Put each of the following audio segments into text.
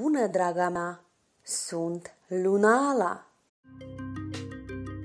bună, draga mea! Sunt Lunala!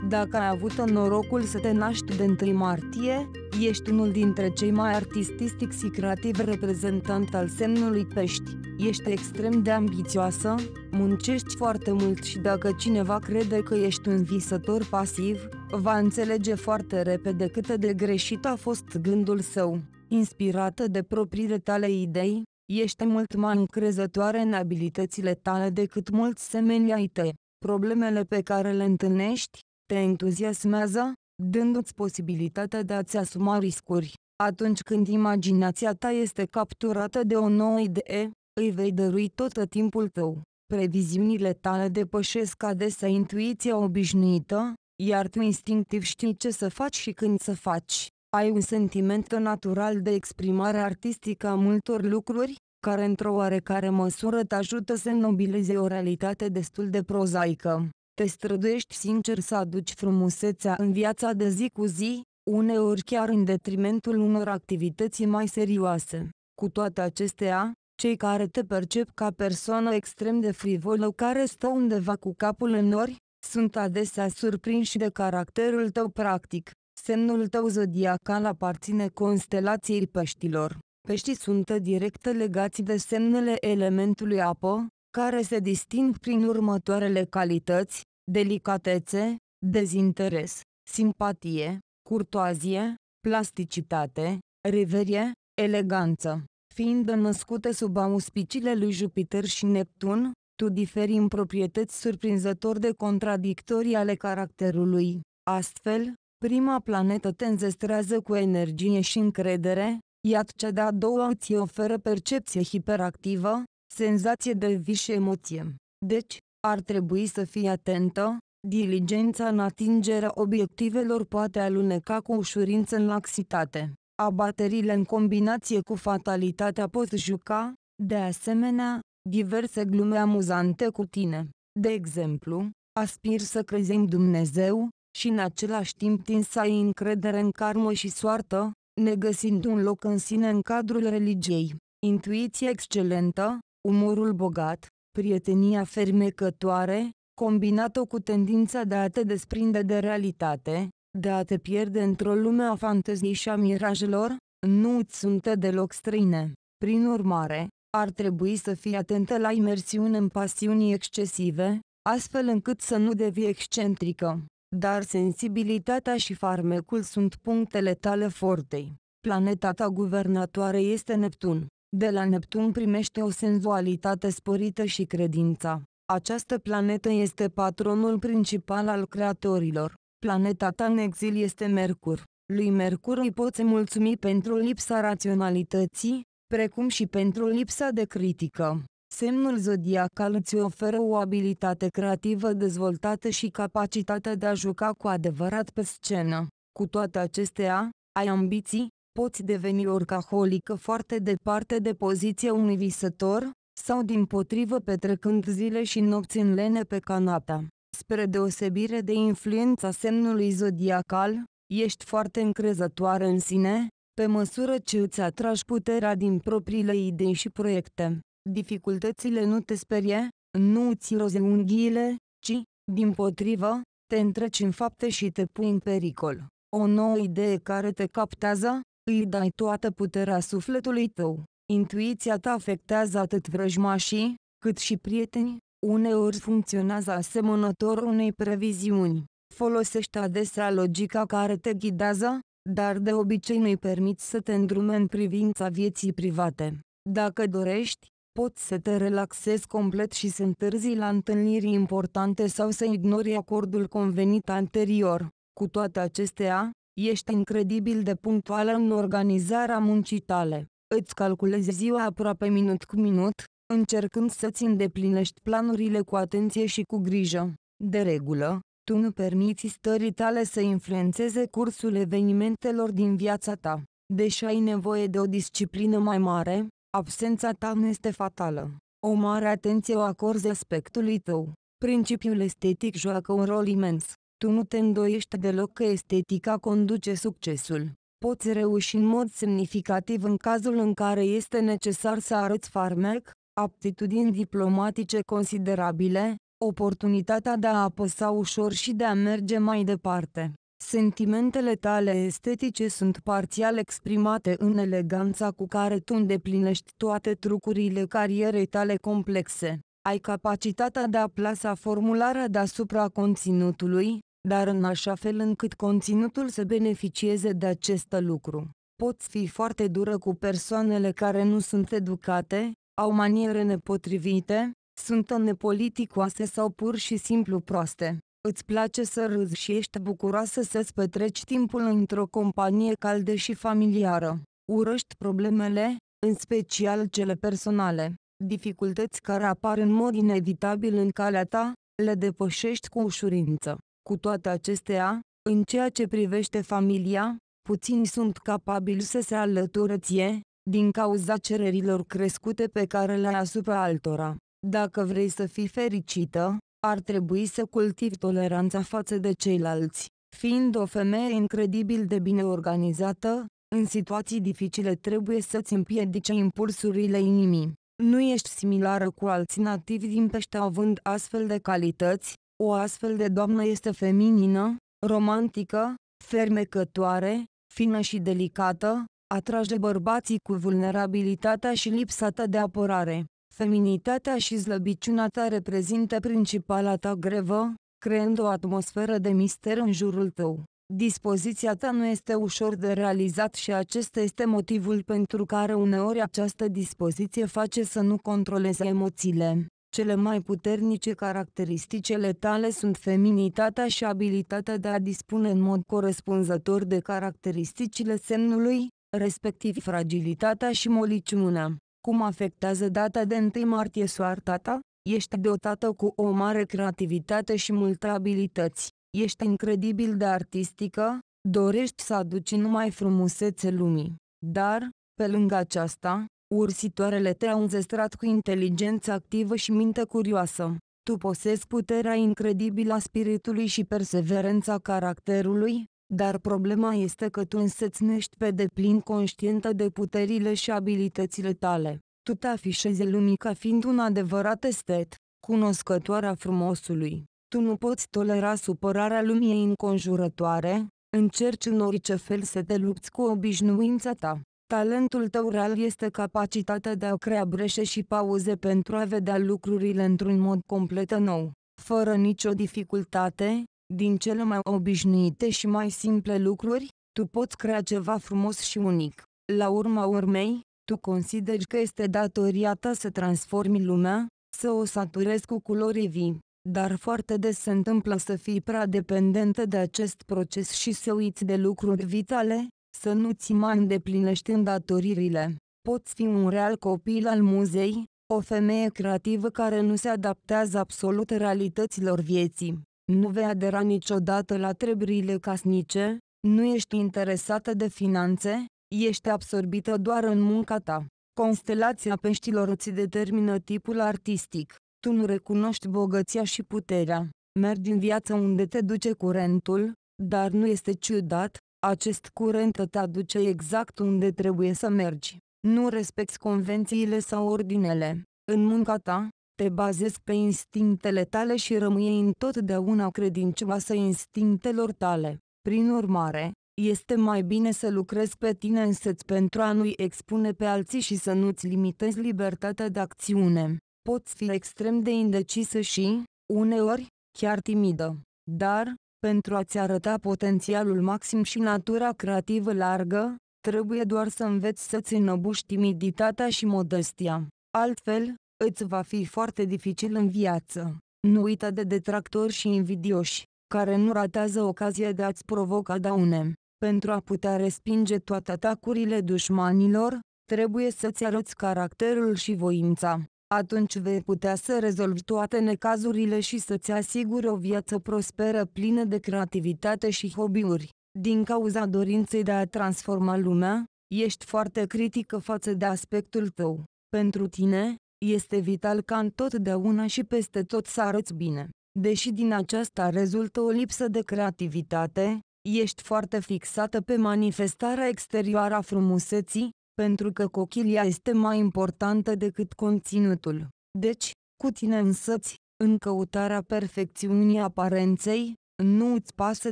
Dacă ai avut norocul să te naști de 1 martie, ești unul dintre cei mai artististic și creativ reprezentant al semnului pești. Ești extrem de ambițioasă, muncești foarte mult și dacă cineva crede că ești un visător pasiv, va înțelege foarte repede cât de greșit a fost gândul său. Inspirată de propriile tale idei, Ești mult mai încrezătoare în abilitățile tale decât mulți semeni ai tăi. Problemele pe care le întâlnești, te entuziasmează, dându-ți posibilitatea de a-ți asuma riscuri. Atunci când imaginația ta este capturată de o nouă idee, îi vei dărui tot timpul tău. Previziunile tale depășesc adesea intuiția obișnuită, iar tu instinctiv știi ce să faci și când să faci ai un sentiment natural de exprimare artistică a multor lucruri, care într-o oarecare măsură te ajută să înnobileze o realitate destul de prozaică. Te străduiești sincer să aduci frumusețea în viața de zi cu zi, uneori chiar în detrimentul unor activități mai serioase. Cu toate acestea, cei care te percep ca persoană extrem de frivolă care stă undeva cu capul în nori, sunt adesea surprinși de caracterul tău practic. Semnul tău zodiacal aparține constelației peștilor. Peștii sunt direct legați de semnele elementului apă, care se disting prin următoarele calități, delicatețe, dezinteres, simpatie, curtoazie, plasticitate, reverie, eleganță. Fiind născute sub auspiciile lui Jupiter și Neptun, tu diferi în proprietăți surprinzător de contradictorii ale caracterului. Astfel, Prima planetă te înzestrează cu energie și încredere, Iată cea de-a doua îți oferă percepție hiperactivă, senzație de vis și emoție. Deci, ar trebui să fii atentă, diligența în atingerea obiectivelor poate aluneca cu ușurință în laxitate. Abaterile în combinație cu fatalitatea pot juca, de asemenea, diverse glume amuzante cu tine. De exemplu, aspir să crezi în Dumnezeu, și în același timp tin să ai încredere în karmă și soartă, negăsind un loc în sine în cadrul religiei. Intuiție excelentă, umorul bogat, prietenia fermecătoare, combinată cu tendința de a te desprinde de realitate, de a te pierde într-o lume a fanteziei și a mirajelor, nu îți sunt deloc străine. Prin urmare, ar trebui să fii atentă la imersiune în pasiuni excesive, astfel încât să nu devii excentrică dar sensibilitatea și farmecul sunt punctele tale fortei. Planeta ta guvernatoare este Neptun. De la Neptun primește o senzualitate sporită și credința. Această planetă este patronul principal al creatorilor. Planeta ta în exil este Mercur. Lui Mercur îi poți mulțumi pentru lipsa raționalității, precum și pentru lipsa de critică. Semnul zodiacal îți oferă o abilitate creativă dezvoltată și capacitatea de a juca cu adevărat pe scenă. Cu toate acestea, ai ambiții, poți deveni orcaholică foarte departe de poziția unui visător, sau din potrivă petrecând zile și nopți în lene pe canapea. Spre deosebire de influența semnului zodiacal, ești foarte încrezătoare în sine, pe măsură ce îți atragi puterea din propriile idei și proiecte dificultățile nu te sperie, nu îți roze unghiile, ci, din potrivă, te întreci în fapte și te pui în pericol. O nouă idee care te captează, îi dai toată puterea sufletului tău. Intuiția ta afectează atât vrăjmașii, cât și prietenii, uneori funcționează asemănător unei previziuni. Folosește adesea logica care te ghidează, dar de obicei nu-i permiți să te îndrume în privința vieții private. Dacă dorești, Pot să te relaxezi complet și să întârzi la întâlniri importante sau să ignori acordul convenit anterior. Cu toate acestea, ești incredibil de punctuală în organizarea muncii tale. Îți calculezi ziua aproape minut cu minut, încercând să-ți îndeplinești planurile cu atenție și cu grijă. De regulă, tu nu permiți stării tale să influențeze cursul evenimentelor din viața ta. Deși ai nevoie de o disciplină mai mare, Absența ta nu este fatală. O mare atenție o acorzi aspectului tău. Principiul estetic joacă un rol imens. Tu nu te îndoiești deloc că estetica conduce succesul. Poți reuși în mod semnificativ în cazul în care este necesar să arăți farmec, aptitudini diplomatice considerabile, oportunitatea de a apăsa ușor și de a merge mai departe. Sentimentele tale estetice sunt parțial exprimate în eleganța cu care tu îndeplinești toate trucurile carierei tale complexe. Ai capacitatea de a plasa formularea deasupra conținutului, dar în așa fel încât conținutul să beneficieze de acest lucru. Poți fi foarte dură cu persoanele care nu sunt educate, au maniere nepotrivite, sunt nepoliticoase sau pur și simplu proaste. Îți place să râzi și ești bucuroasă să-ți petreci timpul într-o companie caldă și familiară. Urăști problemele, în special cele personale. Dificultăți care apar în mod inevitabil în calea ta, le depășești cu ușurință. Cu toate acestea, în ceea ce privește familia, puțini sunt capabili să se alăture ție, din cauza cererilor crescute pe care le-ai asupra altora. Dacă vrei să fii fericită, ar trebui să cultivi toleranța față de ceilalți. Fiind o femeie incredibil de bine organizată, în situații dificile trebuie să-ți împiedice impulsurile inimii. Nu ești similară cu alți nativi din pește având astfel de calități, o astfel de doamnă este feminină, romantică, fermecătoare, fină și delicată, atrage bărbații cu vulnerabilitatea și lipsata de apărare. Feminitatea și slăbiciunea ta reprezintă principala ta grevă, creând o atmosferă de mister în jurul tău. Dispoziția ta nu este ușor de realizat și acesta este motivul pentru care uneori această dispoziție face să nu controleze emoțiile. Cele mai puternice caracteristicele tale sunt feminitatea și abilitatea de a dispune în mod corespunzător de caracteristicile semnului, respectiv fragilitatea și moliciunea. Cum afectează data de 1 martie soarta ta? Ești dotată cu o mare creativitate și multe abilități. Ești incredibil de artistică, dorești să aduci numai frumusețe lumii. Dar, pe lângă aceasta, ursitoarele te-au înzestrat cu inteligență activă și minte curioasă. Tu posezi puterea incredibilă a spiritului și perseverența caracterului, dar problema este că tu însăți pe deplin conștientă de puterile și abilitățile tale. Tu te afișezi lumii ca fiind un adevărat estet, cunoscătoarea frumosului. Tu nu poți tolera supărarea lumii înconjurătoare, încerci în orice fel să te lupți cu obișnuința ta. Talentul tău real este capacitatea de a crea breșe și pauze pentru a vedea lucrurile într-un mod complet nou, fără nicio dificultate, din cele mai obișnuite și mai simple lucruri, tu poți crea ceva frumos și unic. La urma urmei, tu consideri că este datoria ta să transformi lumea, să o saturezi cu culori vii. Dar foarte des se întâmplă să fii prea dependentă de acest proces și să uiți de lucruri vitale, să nu-ți mai îndeplinești îndatoririle. Poți fi un real copil al muzei, o femeie creativă care nu se adaptează absolut realităților vieții. Nu vei adera niciodată la treburile casnice, nu ești interesată de finanțe, ești absorbită doar în munca ta. Constelația peștilor îți determină tipul artistic. Tu nu recunoști bogăția și puterea. Mergi din viață unde te duce curentul, dar nu este ciudat, acest curent te aduce exact unde trebuie să mergi. Nu respecti convențiile sau ordinele. În munca ta, te bazezi pe instinctele tale și rămâi întotdeauna credincioasă instinctelor tale. Prin urmare, este mai bine să lucrezi pe tine însăți pentru a nu-i expune pe alții și să nu-ți limitezi libertatea de acțiune. Poți fi extrem de indecisă și, uneori, chiar timidă. Dar, pentru a-ți arăta potențialul maxim și natura creativă largă, trebuie doar să înveți să-ți înăbuși timiditatea și modestia. Altfel, îți va fi foarte dificil în viață. Nu uita de detractori și invidioși, care nu ratează ocazia de a-ți provoca daune. Pentru a putea respinge toate atacurile dușmanilor, trebuie să-ți arăți caracterul și voința. Atunci vei putea să rezolvi toate necazurile și să-ți asiguri o viață prosperă plină de creativitate și hobby-uri. Din cauza dorinței de a transforma lumea, ești foarte critică față de aspectul tău. Pentru tine, este vital ca întotdeauna și peste tot să arăți bine. Deși din aceasta rezultă o lipsă de creativitate, ești foarte fixată pe manifestarea exterioară a frumuseții, pentru că cochilia este mai importantă decât conținutul. Deci, cu tine însăți, în căutarea perfecțiunii aparenței, nu îți pasă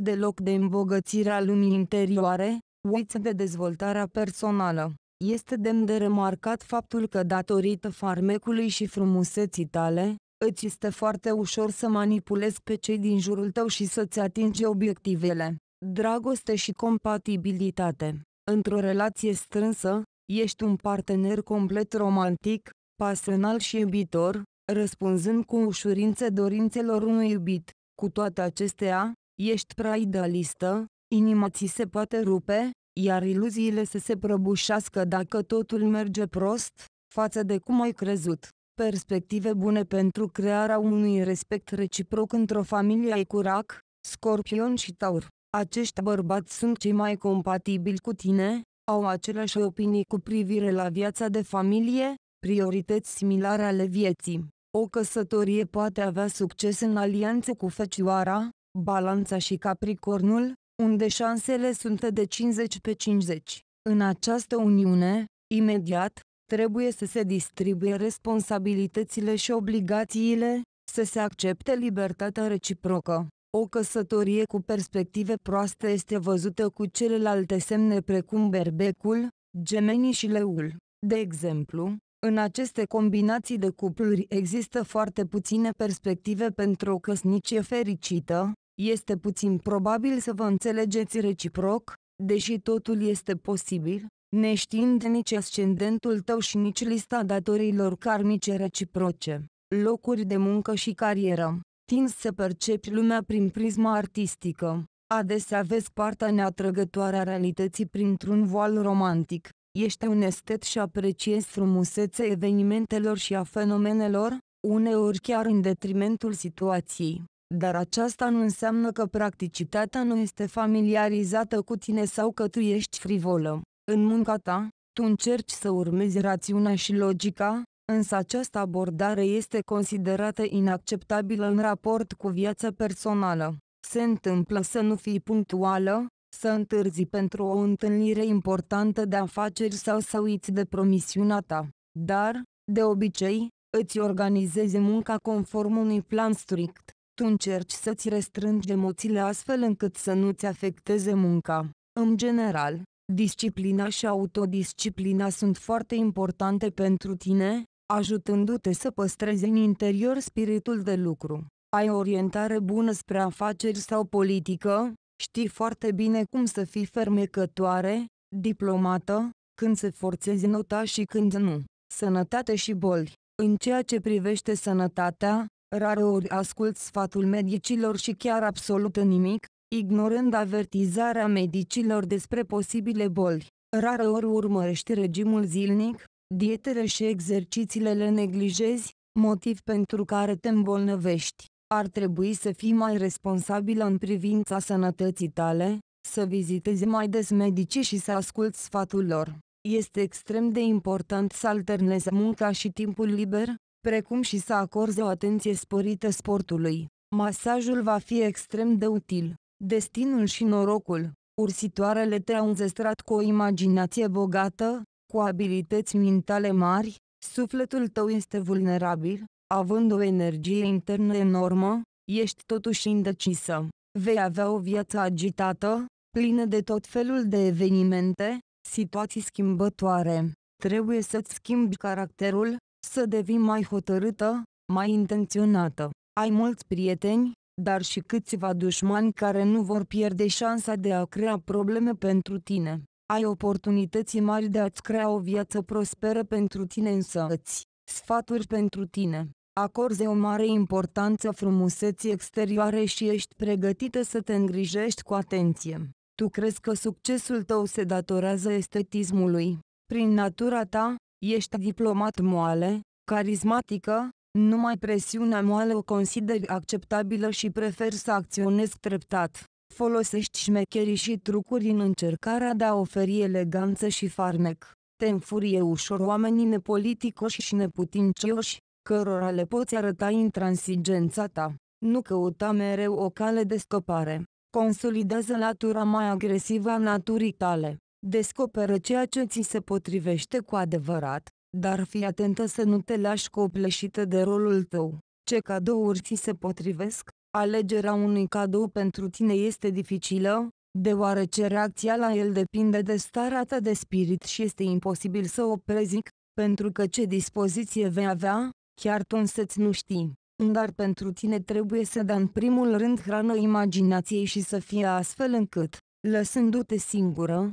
deloc de îmbogățirea lumii interioare, uiți de dezvoltarea personală. Este demn de remarcat faptul că datorită farmecului și frumuseții tale, îți este foarte ușor să manipulezi pe cei din jurul tău și să-ți atingi obiectivele. Dragoste și compatibilitate Într-o relație strânsă, ești un partener complet romantic, pasional și iubitor, răspunzând cu ușurință dorințelor unui iubit. Cu toate acestea, ești prea idealistă, inima ți se poate rupe, iar iluziile să se prăbușească dacă totul merge prost, față de cum ai crezut. Perspective bune pentru crearea unui respect reciproc într-o familie ai curac, scorpion și taur. Acești bărbați sunt cei mai compatibili cu tine, au aceleași opinii cu privire la viața de familie, priorități similare ale vieții. O căsătorie poate avea succes în alianță cu fecioara, balanța și capricornul, unde șansele sunt de 50 pe 50. În această uniune, imediat, trebuie să se distribuie responsabilitățile și obligațiile, să se accepte libertatea reciprocă. O căsătorie cu perspective proaste este văzută cu celelalte semne precum berbecul, gemenii și leul. De exemplu, în aceste combinații de cupluri există foarte puține perspective pentru o căsnicie fericită, este puțin probabil să vă înțelegeți reciproc, deși totul este posibil, neștiind nici ascendentul tău și nici lista datorilor karmice reciproce, locuri de muncă și carieră. Tins să percepi lumea prin prisma artistică. Adesea vezi partea neatrăgătoare a realității printr-un voal romantic. Ești un estet și apreciezi frumusețea evenimentelor și a fenomenelor, uneori chiar în detrimentul situației dar aceasta nu înseamnă că practicitatea nu este familiarizată cu tine sau că tu ești frivolă. În munca ta, tu încerci să urmezi rațiunea și logica, însă această abordare este considerată inacceptabilă în raport cu viața personală. Se întâmplă să nu fii punctuală, să întârzi pentru o întâlnire importantă de afaceri sau să uiți de promisiunea ta. Dar, de obicei, îți organizezi munca conform unui plan strict tu încerci să-ți restrângi emoțiile astfel încât să nu-ți afecteze munca. În general, disciplina și autodisciplina sunt foarte importante pentru tine, ajutându-te să păstrezi în interior spiritul de lucru. Ai o orientare bună spre afaceri sau politică, știi foarte bine cum să fii fermecătoare, diplomată, când să forțezi nota și când nu. Sănătate și boli. În ceea ce privește sănătatea, rareori ascult sfatul medicilor și chiar absolut nimic, ignorând avertizarea medicilor despre posibile boli. Rareori urmărești regimul zilnic, dietele și exercițiile le neglijezi, motiv pentru care te îmbolnăvești. Ar trebui să fii mai responsabilă în privința sănătății tale, să vizitezi mai des medicii și să asculți sfatul lor. Este extrem de important să alternezi munca și timpul liber, precum și să acorde o atenție sporită sportului. Masajul va fi extrem de util. Destinul și norocul. Ursitoarele te-au înzestrat cu o imaginație bogată, cu abilități mentale mari, sufletul tău este vulnerabil, având o energie internă enormă, ești totuși indecisă. Vei avea o viață agitată, plină de tot felul de evenimente, situații schimbătoare. Trebuie să-ți schimbi caracterul, să devii mai hotărâtă, mai intenționată. Ai mulți prieteni, dar și câțiva dușmani care nu vor pierde șansa de a crea probleme pentru tine. Ai oportunități mari de a-ți crea o viață prosperă pentru tine îți. Sfaturi pentru tine. Acorzi o mare importanță frumuseții exterioare și ești pregătită să te îngrijești cu atenție. Tu crezi că succesul tău se datorează estetismului. Prin natura ta, Ești diplomat moale, carismatică, numai presiunea moale o consideri acceptabilă și prefer să acționezi treptat. Folosești șmecherii și trucuri în încercarea de a oferi eleganță și farmec. Te înfurie ușor oamenii nepoliticoși și neputincioși, cărora le poți arăta intransigența ta. Nu căuta mereu o cale de scăpare. Consolidează latura mai agresivă a naturii tale. Descoperă ceea ce ți se potrivește cu adevărat, dar fii atentă să nu te lași copleșită de rolul tău. Ce cadouri ți se potrivesc? Alegerea unui cadou pentru tine este dificilă, deoarece reacția la el depinde de starea ta de spirit și este imposibil să o prezic, pentru că ce dispoziție vei avea, chiar tu însăți nu știi. Dar pentru tine trebuie să dea în primul rând hrană imaginației și să fie astfel încât, lăsându-te singură,